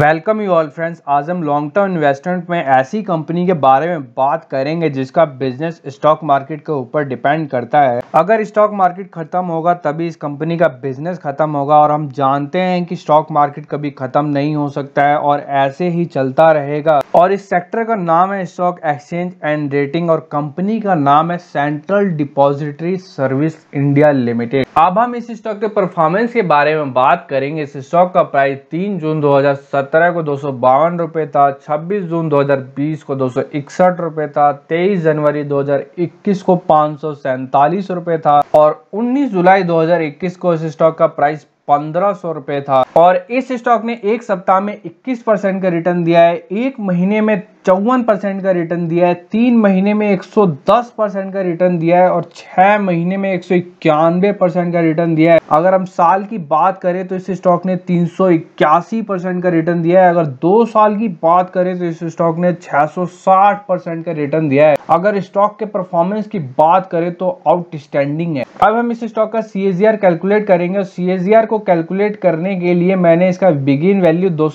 welcome you all friends आज हम long term investment में ऐसी कंपनी के बारे में बात करेंगे जिसका बिजनेस स्टॉक मार्केट के ऊपर डिपेंड करता है अगर स्टॉक मार्केट खत्म होगा तभी इस कंपनी का बिजनेस खत्म होगा और हम जानते हैं कि स्टॉक मार्केट कभी खत्म नहीं हो सकता है और ऐसे ही चलता रहेगा और इस सेक्टर का नाम है स्टॉक एक्सचेंज एंड रेटिंग और कंपनी का नाम है central depository service India limited अब हम इस स्टॉक के परफॉर्मेंस के बारे में बात करेंगे इस स्टॉक का प्राइस 3 जून 2017 को दो रुपए था 26 जून 2020 को दो रुपए था 23 जनवरी 2021 को पाँच रुपए था और 19 जुलाई 2021 को इस स्टॉक का प्राइस पंद्रह सौ रुपए था और इस स्टॉक ने एक सप्ताह में 21 परसेंट का रिटर्न दिया है एक महीने में चौवन परसेंट का रिटर्न दिया है तीन महीने में 110 परसेंट का रिटर्न दिया है और छह महीने में एक परसेंट का रिटर्न दिया है अगर हम साल की बात करें तो इस स्टॉक ने तीन परसेंट का रिटर्न दिया है अगर दो साल की बात करें तो इस स्टॉक ने 660 परसेंट का रिटर्न दिया है अगर स्टॉक के परफॉर्मेंस की बात करें तो आउटस्टैंडिंग है अब हम इस स्टॉक का सी कैलकुलेट करेंगे और सी को कैलकुलेट करने के लिए मैंने इसका बिगिन वैल्यू दो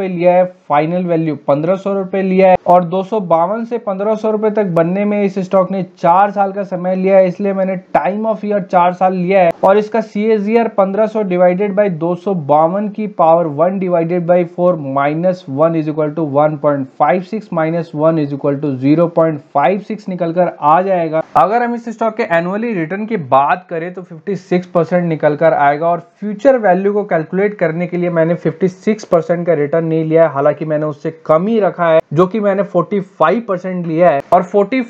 लिया है फाइनल वैल्यू पंद्रह सौ रुपए लिया है और दो सौ बावन से पंद्रह सौ रुपए तक बनने में इस स्टॉक ने चार साल का समय लिया है इसलिए मैंने टाइम ऑफ ईयर चार साल लिया है और इसका सी एस ईयर पंद्रह सौ डिवाइडेड बाई दो सौ बावन की power one divided by four minus one is equal to one point five six minus one is equal to zero point five six निकल कर आ जाएगा अगर हम इस स्टॉक के एनुअली रिटर्न की बात करें तो फिफ्टी सिक्स परसेंट निकल कर आएगा और फ्यूचर वैल्यू को कैलकुलेट करने के लिए मैंने फिफ्टी सिक्स परसेंट का रिटर्न नहीं लिया है हालांकि कि मैंने उससे कम ही रखा है जो कि मैंने 45 लिया है और 45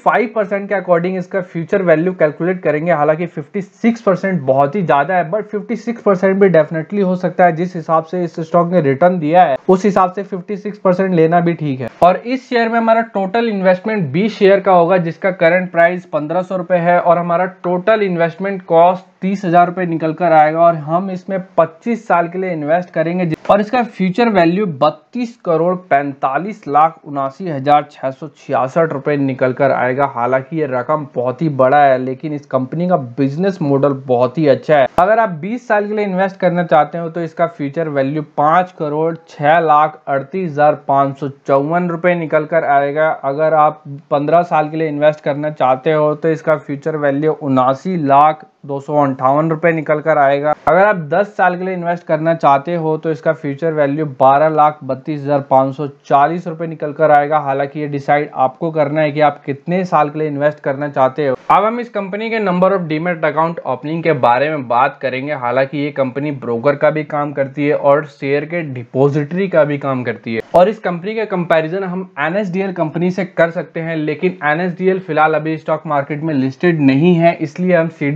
के अकॉर्डिंग इसका फ्यूचर वैल्यू कैलकुलेट करेंगे हालांकि 56 बहुत ही ज्यादा है बट 56 भी डेफिनेटली हो सकता है जिस हिसाब से इस स्टॉक ने रिटर्न दिया है उस हिसाब से 56 लेना भी ठीक है और इस शेयर में हमारा टोटल इन्वेस्टमेंट बीस शेयर का होगा जिसका करंट प्राइस पंद्रह है और हमारा टोटल इन्वेस्टमेंट कॉस्ट तीस हज़ार रुपए निकल कर आएगा और हम इसमें पच्चीस साल के लिए इन्वेस्ट करेंगे और इसका फ्यूचर वैल्यू बत्तीस करोड़ पैंतालीस लाख उनासी हज़ार छह सौ छियासठ रुपए निकल कर आएगा हालांकि ये रकम बहुत ही बड़ा है लेकिन इस कंपनी का बिजनेस मॉडल बहुत ही अच्छा है अगर आप 20 साल के लिए इन्वेस्ट करना चाहते हो तो इसका फ्यूचर वैल्यू पाँच करोड़ छह लाख अड़तीस हज़ार पाँच सौ चौवन रुपए निकल कर आएगा अगर आप पंद्रह साल के लिए इन्वेस्ट करना चाहते हो तो इसका फ्यूचर वैल्यू उनासी लाख दो सौ अंठावन निकल कर आएगा अगर आप 10 साल के लिए इन्वेस्ट करना चाहते हो तो इसका फ्यूचर वैल्यू बारह लाख बत्तीस हज़ार पाँच सौ चालीस निकल कर आएगा हालांकि ये डिसाइड आपको करना है कि आप कितने साल के लिए इन्वेस्ट करना चाहते हो अब हम इस कंपनी के number of demat account opening के बारे में बात करेंगे हालांकि ये कंपनी ब्रोकर का भी काम करती है और शेयर के डिपोजिटरी का भी काम करती है और इस कंपनी का कंपेरिजन हम एन कंपनी से कर सकते हैं लेकिन एन फिलहाल अभी स्टॉक मार्केट में लिस्टेड नहीं है इसलिए हम सी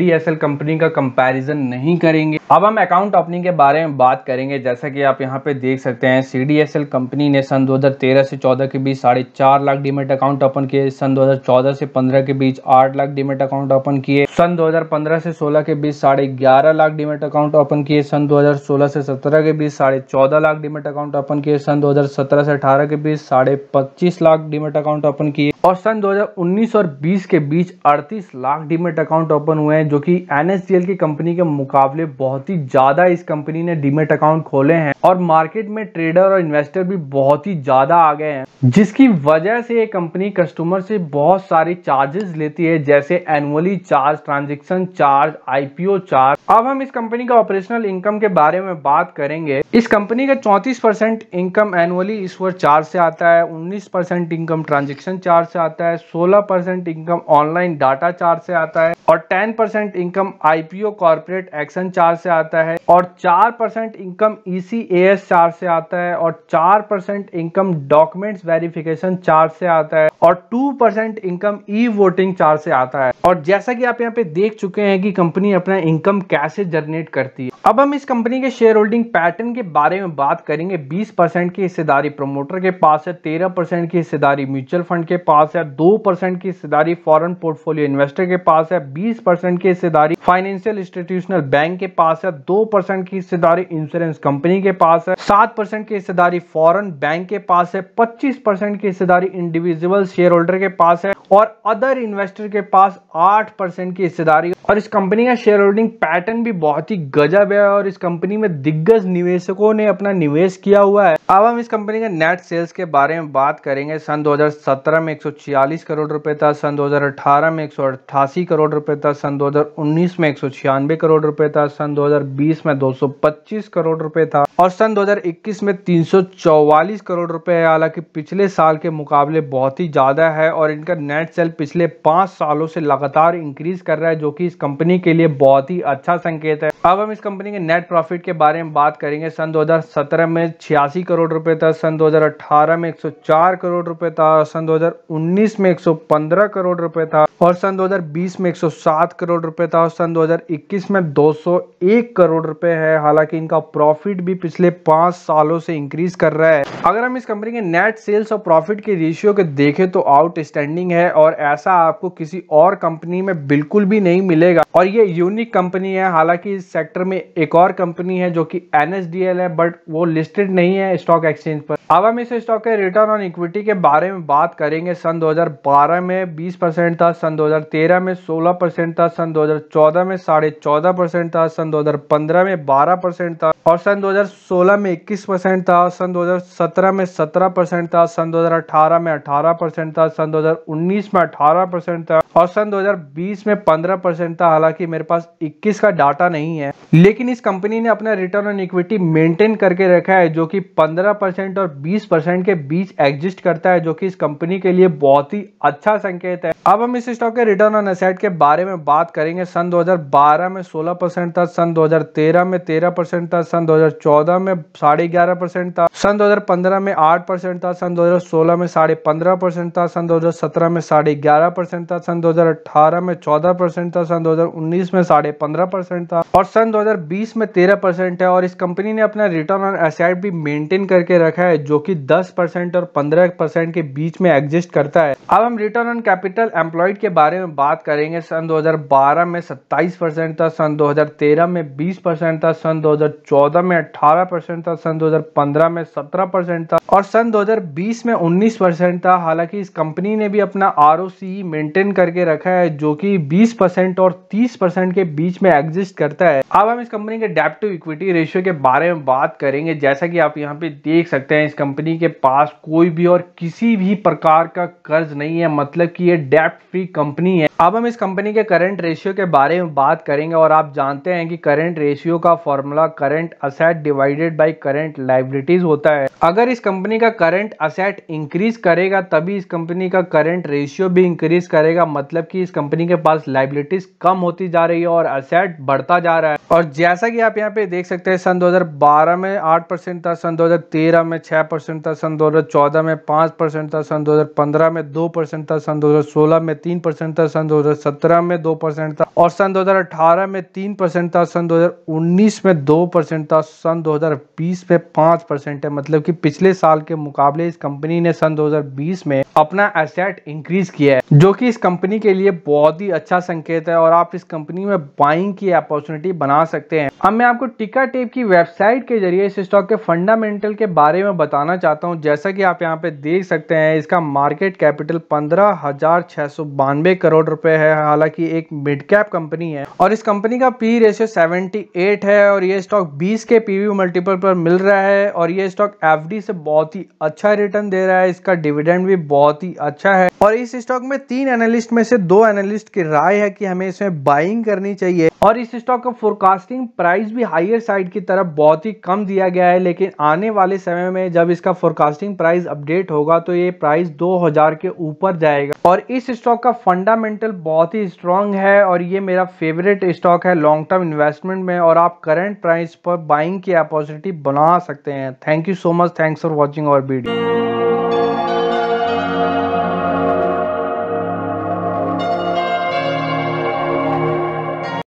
कंपनी का कंपैरिजन नहीं करेंगे अब हम अकाउंट ओपनिंग के बारे में बात करेंगे जैसा कि आप यहाँ पे देख सकते हैं सी कंपनी ने सन 2013 से 14 के बीच साढ़े चार लाख डीमेट अकाउंट ओपन किए सन 2014 से 15 के बीच आठ लाख डीमेट अकाउंट ओपन किए सन 2015 से 16 के बीच साढ़े ग्यारह लाख डीमेट अकाउंट ओपन किए सन 2016 से 17 के बीच साढ़े चौदह लाख डीमेट अकाउंट ओपन किए सन 2017 से 18 के बीच साढ़े पच्चीस लाख डीमेट अकाउंट ओपन किए और सन 2019 और 20 के बीच 38 लाख डीमेट अकाउंट ओपन हुए हैं जो कि एन की कंपनी के मुकाबले बहुत ही ज़्यादा इस कंपनी ने डीमेट अकाउंट खोले हैं और मार्केट में ट्रेडर और इन्वेस्टर भी बहुत ही ज़्यादा आ गए हैं जिसकी वजह से ये कंपनी कस्टमर से बहुत सारी चार्जेस लेती है जैसे annually charge transaction charge IPO charge अब हम इस कंपनी का ऑपरेशनल इनकम के बारे में बात करेंगे इस कंपनी का 34 इनकम एनुअली इस पर चार्ज से आता है उन्नीस इनकम ट्रांजेक्शन चार्ज से आता है सोलह इनकम ऑनलाइन डाटा चार्ज से आता है और ten income IPO corporate action charge से आता है और चार परसेंट इनकम ईसीएस चार्ज से आता है और चार percent income documents verification charge से आता है और two percent income e voting charge से आता है और जैसा कि आप यहाँ पे देख चुके हैं कि कंपनी अपना इनकम कैसे जनरेट करती है अब हम इस कंपनी के शेयर होल्डिंग पैटर्न के बारे में बात करेंगे बीस परसेंट की हिस्सेदारी प्रमोटर के पास है तेरह परसेंट की हिस्सेदारी म्यूचुअल फंड के पास है दो परसेंट की हिस्सेदारी फॉरन पोर्टफोलियो इन्वेस्टर के पास है बीस की हिस्सेदारी सारी फाइनेंशियल इंस्टीट्यूशनल बैंक के पास है दो परसेंट की हिस्सेदारी इंश्योरेंस कंपनी के पास है सात परसेंट की हिस्सेदारी फॉरेन बैंक के पास है पच्चीस परसेंट की हिस्सेदारी इंडिविजुअल शेयर होल्डर के पास है और अदर इन्वेस्टर के पास आठ परसेंट की हिस्सेदारी और इस कंपनी का शेयर होल्डिंग पैटर्न भी बहुत ही गजब है और इस कंपनी में दिग्गज निवेशकों ने अपना निवेश किया हुआ है अब हम इस कंपनी के नेट सेल्स के बारे में बात करेंगे सन 2017 में 146 करोड़ रुपए था सन 2018 में एक करोड़ रुपए था सन 2019 2019 में एक करोड़ रुपए था सन 2020 में 225 करोड़ रुपए था और सन 2021 में 344 करोड़ रुपए है हालांकि पिछले साल के मुकाबले बहुत ही ज़्यादा है और इनका नेट सेल पिछले पांच सालों से लगातार इंक्रीज कर रहा है जो कि इस कंपनी के लिए बहुत ही अच्छा संकेत है अब हम इस कंपनी के नेट प्रॉफिट के बारे में बात करेंगे सन 2017 में छियासी करोड़ रुपए था सन 2018 में 104 करोड़ रुपए था सन 2019 में 115 करोड़ रुपए था और सन 2020 में 107 करोड़ रुपए था और सन 2021 में 201 करोड़ रुपए है हालांकि इनका प्रॉफिट भी पिछले पांच सालों से इंक्रीज कर रहा है अगर हम इस कंपनी के नेट सेल्स और प्रॉफिट के रेशियो के देखे तो आउट है और ऐसा आपको किसी और कंपनी में बिल्कुल भी नहीं मिलेगा और ये यूनिक कंपनी है हालांकि इस सेक्टर में एक और कंपनी है जो कि एन है बट वो लिस्टेड नहीं है स्टॉक एक्सचेंज पर अब हम इस स्टॉक के रिटर्न ऑन इक्विटी के बारे में बात करेंगे सन 2012 में 20 परसेंट था सन 2013 में 16 परसेंट था सन 2014 में साढ़े चौदह परसेंट था सन 2015 में 12 परसेंट था और सन 2016 में 21 परसेंट था सन 2017 में 17 परसेंट था सन 2018 में 18 परसेंट था सन 2019 में 18 परसेंट था और सन 2020 में 15 परसेंट था हालांकि मेरे पास 21 का डाटा नहीं है लेकिन इस कंपनी ने अपना रिटर्न ऑन इक्विटी मेंटेन करके रखा है जो कि 15 परसेंट और 20 परसेंट के बीच एग्जिस्ट करता है जो की इस कंपनी के लिए बहुत ही अच्छा संकेत है अब हम इस स्टॉक के रिटर्न ऑन एसेट के बारे में बात करेंगे सन दो में सोलह परसेंट था सन दो में तेरह परसेंट था सन 2014 में साढ़े ग्यारह परसेंट था सन 2015 में आठ परसेंट था सन 2016 में साढ़े पंद्रह परसेंट था सन 2017 में साढ़े ग्यारह परसेंट था सन 2018 में चौदह परसेंट था सन 2019 में साढ़े पंद्रह परसेंट था और सन 2020 में तेरह परसेंट है और इस कंपनी ने अपना रिटर्न ऑन एसेट भी मेंटेन करके रखा है जो की दस परसेंट और पंद्रह परसेंट के बीच में एग्जिस्ट करता है अब हम रिटर्न ऑन कैपिटल एम्प्लॉयड के बारे में बात करेंगे सन दो में सत्ताईस परसेंट था सन दो में बीस परसेंट था सन 2014 2014 में 18 परसेंट था सन 2015 में 17 परसेंट था और सन 2020 में 19 परसेंट था हालांकि इस कंपनी ने भी अपना आर मेंटेन करके रखा है जो कि 20 परसेंट और 30 परसेंट के बीच में एग्जिस्ट करता है अब हम इस कंपनी के डेप टू इक्विटी रेशियो के बारे में बात करेंगे जैसा कि आप यहाँ पे देख सकते हैं इस कंपनी के पास कोई भी और किसी भी प्रकार का कर्ज नहीं है मतलब की ये डेप्ट फ्री कंपनी है अब हम इस कंपनी के करंट रेशियो के बारे में बात करेंगे और आप जानते हैं कि करंट रेशियो का formula current asset divided by current liabilities होता है अगर इस कंपनी कंपनी का करंट असेट इंक्रीज करेगा तभी इस कंपनी का करंट रेशियो भी इंक्रीज करेगा मतलब कि इस कंपनी के पास लाइबिलिटीज कम होती जा रही है और असेट बढ़ता जा रहा है और जैसा कि आप यहां पे देख सकते हैं सन 2012 में 8 परसेंट था सन 2013 में 6 परसेंट था सन 2014 में 5 परसेंट था सन 2015 में 2 परसेंट था सन 2016 में 3 परसेंट था सन 2017 में 2 परसेंट था और सन 2018 में 3 परसेंट था सन 2019 में 2 परसेंट था सन 2020 में 5 परसेंट है मतलब कि पिछले साल साल के मुकाबले इस कंपनी ने सन 2020 में अपना एसेट इंक्रीज किया है जो कि इस कंपनी के लिए बहुत ही अच्छा संकेत है और आप इस कंपनी में बाइंग की अपॉर्चुनिटी बना सकते हैं अब मैं आपको टिका टेप की वेबसाइट के जरिए इस स्टॉक के फंडामेंटल के बारे में बताना चाहता हूँ जैसा की आप यहाँ पे देख सकते हैं इसका मार्केट कैपिटल पंद्रह करोड़ रुपए है हालांकि एक मिड कैप कंपनी है और इस कंपनी का पी रेशियो सेवेंटी है और ये स्टॉक बीस के पीवी मल्टीपल पर मिल रहा है और ये स्टॉक एफडी से बहुत बहुत ही अच्छा रिटर्न दे रहा है इसका डिविडेंड भी बहुत ही अच्छा है और इस स्टॉक में तीन एनालिस्ट में से दो एनालिस्ट की राय है कि हमें इसमें बाइंग करनी चाहिए और इस स्टॉक का फोरकास्टिंग प्राइस भी हायर साइड की तरफ बहुत ही कम दिया गया है लेकिन आने वाले समय में जब इसका फोरकास्टिंग प्राइस अपडेट होगा तो ये प्राइस 2000 के ऊपर जाएगा और इस स्टॉक का फंडामेंटल बहुत ही स्ट्रांग है और ये मेरा फेवरेट स्टॉक है लॉन्ग टर्म इन्वेस्टमेंट में और आप करंट प्राइस पर बाइंग की अपॉर्चुनिटी बना सकते हैं thank you so much thanks for watching और वीडियो